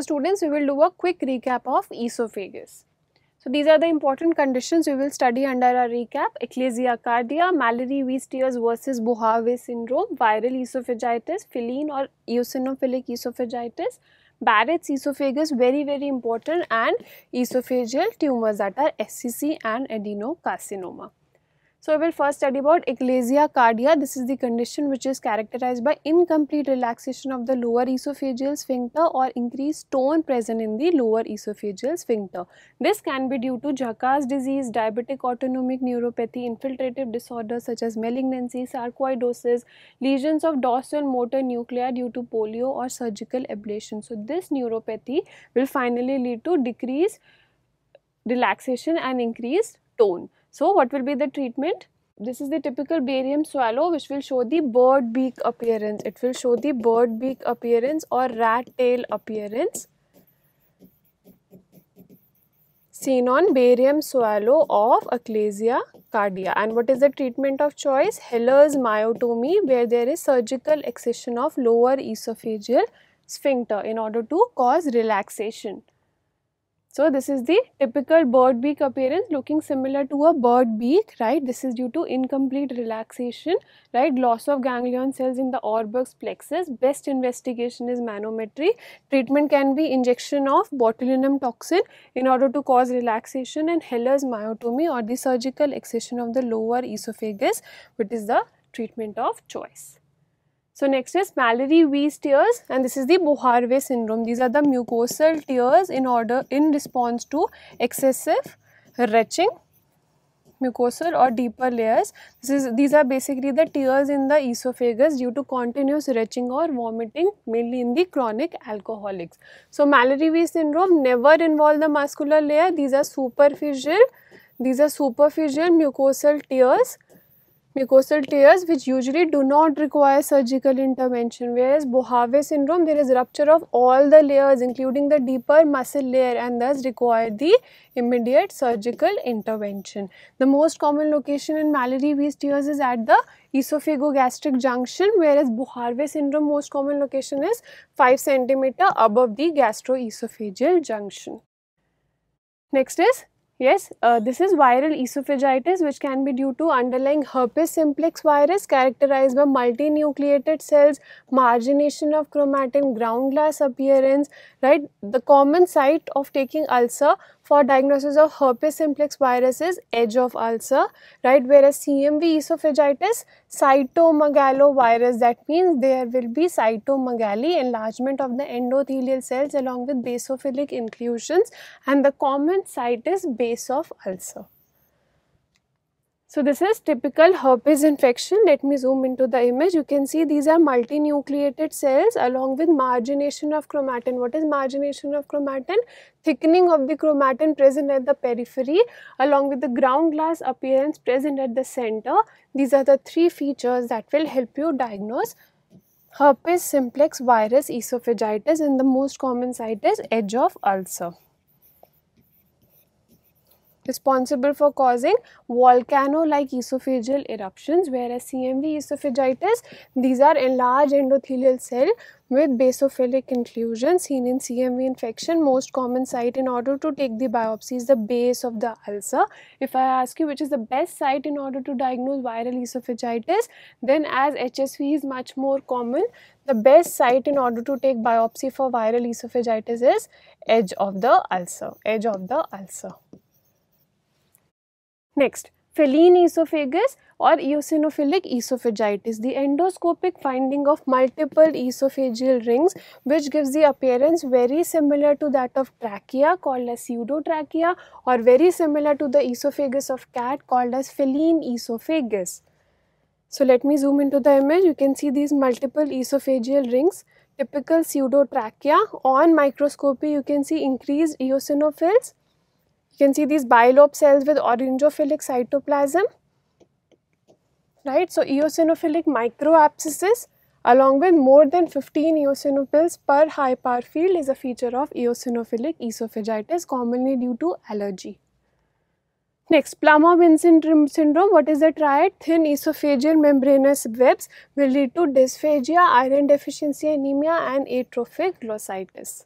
So, students, we will do a quick recap of esophagus. So, these are the important conditions we will study under our recap. Ecclesiacardia, Mallory Weis-Tears versus Bohave syndrome, viral esophagitis, feline or eosinophilic esophagitis, Barrett's esophagus, very, very important and esophageal tumors that are SCC and adenocarcinoma. So we will first study about eclasia cardia. This is the condition which is characterized by incomplete relaxation of the lower esophageal sphincter or increased tone present in the lower esophageal sphincter. This can be due to Jaka's disease, diabetic autonomic neuropathy, infiltrative disorders such as malignancy, sarcoidosis, lesions of dorsal motor nuclei due to polio or surgical ablation. So this neuropathy will finally lead to decreased relaxation and increased tone. So what will be the treatment? This is the typical barium swallow which will show the bird beak appearance. It will show the bird beak appearance or rat tail appearance seen on barium swallow of Ecclesia cardia. And what is the treatment of choice? Heller's myotomy where there is surgical excision of lower esophageal sphincter in order to cause relaxation. So, this is the typical bird beak appearance looking similar to a bird beak, right? This is due to incomplete relaxation, right? Loss of ganglion cells in the Orberg's plexus. Best investigation is manometry. Treatment can be injection of botulinum toxin in order to cause relaxation and Heller's myotomy or the surgical excision of the lower esophagus, which is the treatment of choice. So next is Mallory Weiss tears and this is the Boharvey syndrome. These are the mucosal tears in order in response to excessive retching mucosal or deeper layers. This is these are basically the tears in the esophagus due to continuous retching or vomiting mainly in the chronic alcoholics. So Mallory Weiss syndrome never involve the muscular layer. These are superficial these are superficial mucosal tears mucosal tears which usually do not require surgical intervention whereas Bohave syndrome there is rupture of all the layers including the deeper muscle layer and thus require the immediate surgical intervention. The most common location in Mallory-Weiss tears is at the esophagogastric junction whereas Bohave syndrome most common location is 5 cm above the gastroesophageal junction. Next is Yes, uh, this is viral esophagitis which can be due to underlying herpes simplex virus characterized by multinucleated cells, margination of chromatin, ground glass appearance, right? The common site of taking ulcer for diagnosis of herpes simplex virus is edge of ulcer, right? Whereas CMV esophagitis, cytomegalovirus, that means there will be cytomegaly, enlargement of the endothelial cells along with basophilic inclusions and the common site is base of ulcer. So this is typical herpes infection. Let me zoom into the image. You can see these are multinucleated cells along with margination of chromatin. What is margination of chromatin? Thickening of the chromatin present at the periphery along with the ground glass appearance present at the center. These are the three features that will help you diagnose herpes simplex virus esophagitis and the most common site is edge of ulcer responsible for causing volcano-like esophageal eruptions whereas CMV esophagitis, these are enlarged endothelial cell with basophilic inclusion seen in CMV infection. Most common site in order to take the biopsy is the base of the ulcer. If I ask you which is the best site in order to diagnose viral esophagitis, then as HSV is much more common, the best site in order to take biopsy for viral esophagitis is edge of the ulcer, edge of the ulcer. Next, feline esophagus or eosinophilic esophagitis. The endoscopic finding of multiple esophageal rings which gives the appearance very similar to that of trachea called as pseudotrachea or very similar to the esophagus of cat called as feline esophagus. So let me zoom into the image. You can see these multiple esophageal rings typical pseudotrachea on microscopy you can see increased eosinophils you can see these bilobe cells with orangophilic cytoplasm, right. So, eosinophilic microabscesses along with more than 15 eosinophils per high power field is a feature of eosinophilic esophagitis commonly due to allergy. Next, Plummer-Winn syndrome, syndrome, what is the triad? Thin esophageal membranous webs will lead to dysphagia, iron deficiency anemia and atrophic glossitis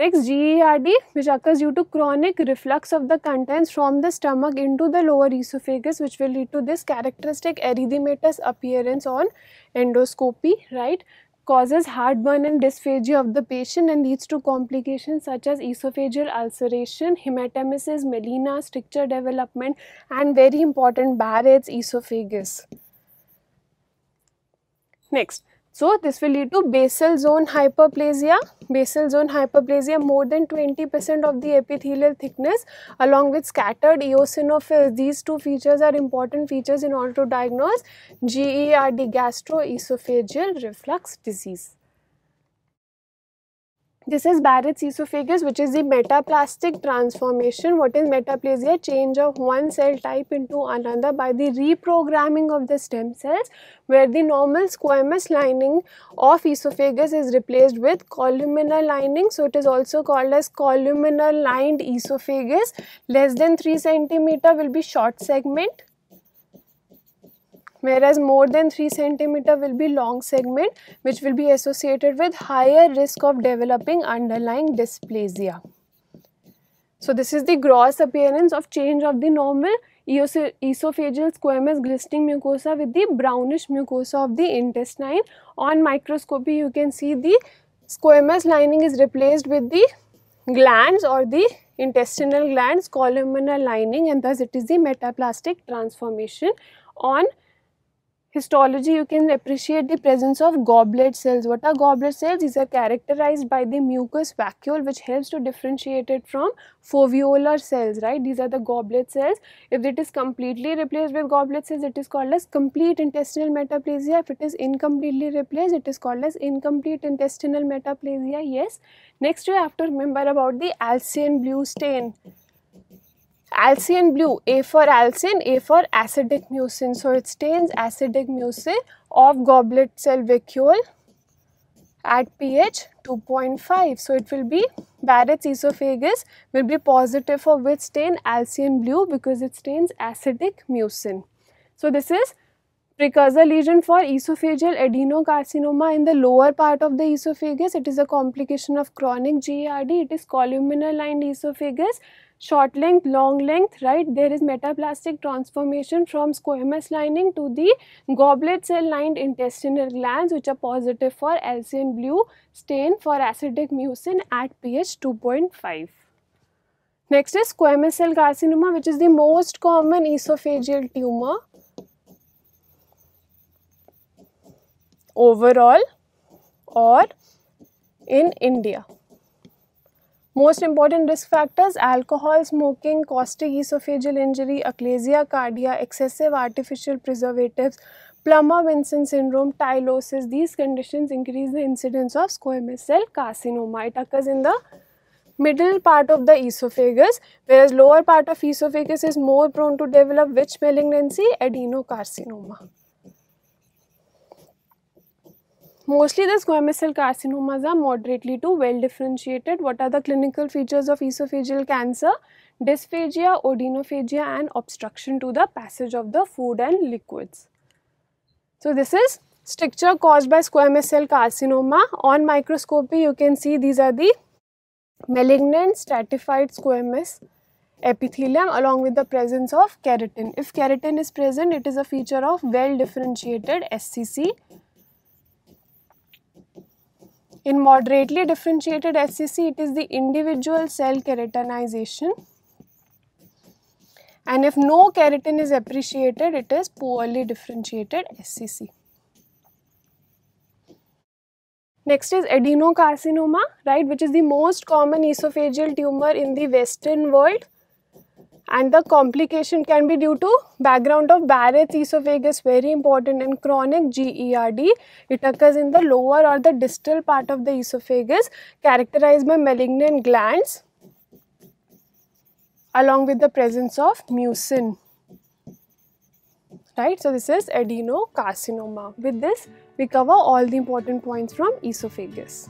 fixed GERD which occurs due to chronic reflux of the contents from the stomach into the lower esophagus which will lead to this characteristic erythematous appearance on endoscopy, right? Causes heartburn and dysphagia of the patient and leads to complications such as esophageal ulceration, hematemesis, melena, stricture development and very important Barrett's esophagus. Next, so, this will lead to basal zone hyperplasia. Basal zone hyperplasia more than 20% of the epithelial thickness along with scattered eosinophils. These two features are important features in order to diagnose GERD gastroesophageal reflux disease. This is Barrett's esophagus, which is the metaplastic transformation. What is metaplasia? Change of one cell type into another by the reprogramming of the stem cells, where the normal squamous lining of esophagus is replaced with columnar lining. So it is also called as columnar lined esophagus. Less than 3 centimeter will be short segment whereas more than 3 centimeter will be long segment which will be associated with higher risk of developing underlying dysplasia. So this is the gross appearance of change of the normal esophageal squamous glistening mucosa with the brownish mucosa of the intestine. On microscopy you can see the squamous lining is replaced with the glands or the intestinal glands columnar lining and thus it is the metaplastic transformation on histology you can appreciate the presence of goblet cells what are goblet cells these are characterized by the mucous vacuole which helps to differentiate it from foveolar cells right these are the goblet cells if it is completely replaced with goblet cells it is called as complete intestinal metaplasia if it is incompletely replaced it is called as incomplete intestinal metaplasia yes next we have to remember about the alcyon blue stain Alcyon blue, A for alcyon, A for acidic mucin. So it stains acidic mucin of goblet cell vacuole at pH 2.5. So it will be Barrett's esophagus will be positive for which stain alcyon blue because it stains acidic mucin. So this is precursor lesion for esophageal adenocarcinoma in the lower part of the esophagus. It is a complication of chronic GERD. It is columnar lined esophagus short length, long length, right? There is metaplastic transformation from squamous lining to the goblet cell lined intestinal glands which are positive for alcyon blue stain for acidic mucin at pH 2.5. Next is squamous cell carcinoma which is the most common esophageal tumor overall or in India. Most important risk factors alcohol, smoking, caustic esophageal injury, achalasia cardia, excessive artificial preservatives, Plummer Vinson syndrome, tylosis. These conditions increase the incidence of squamous cell carcinoma. It occurs in the middle part of the esophagus whereas lower part of esophagus is more prone to develop which malignancy? Adenocarcinoma. Mostly the squamous cell carcinomas are moderately to well differentiated. What are the clinical features of esophageal cancer? Dysphagia, odinophagia and obstruction to the passage of the food and liquids. So this is stricture caused by squamous cell carcinoma. On microscopy you can see these are the malignant stratified squamous epithelium along with the presence of keratin. If keratin is present it is a feature of well differentiated SCC in moderately differentiated SCC, it is the individual cell keratinization. And if no keratin is appreciated, it is poorly differentiated SCC. Next is adenocarcinoma, right, which is the most common esophageal tumor in the western world and the complication can be due to background of Barrett's esophagus very important in chronic GERD. It occurs in the lower or the distal part of the esophagus characterized by malignant glands along with the presence of mucin. Right, so this is adenocarcinoma. With this, we cover all the important points from esophagus.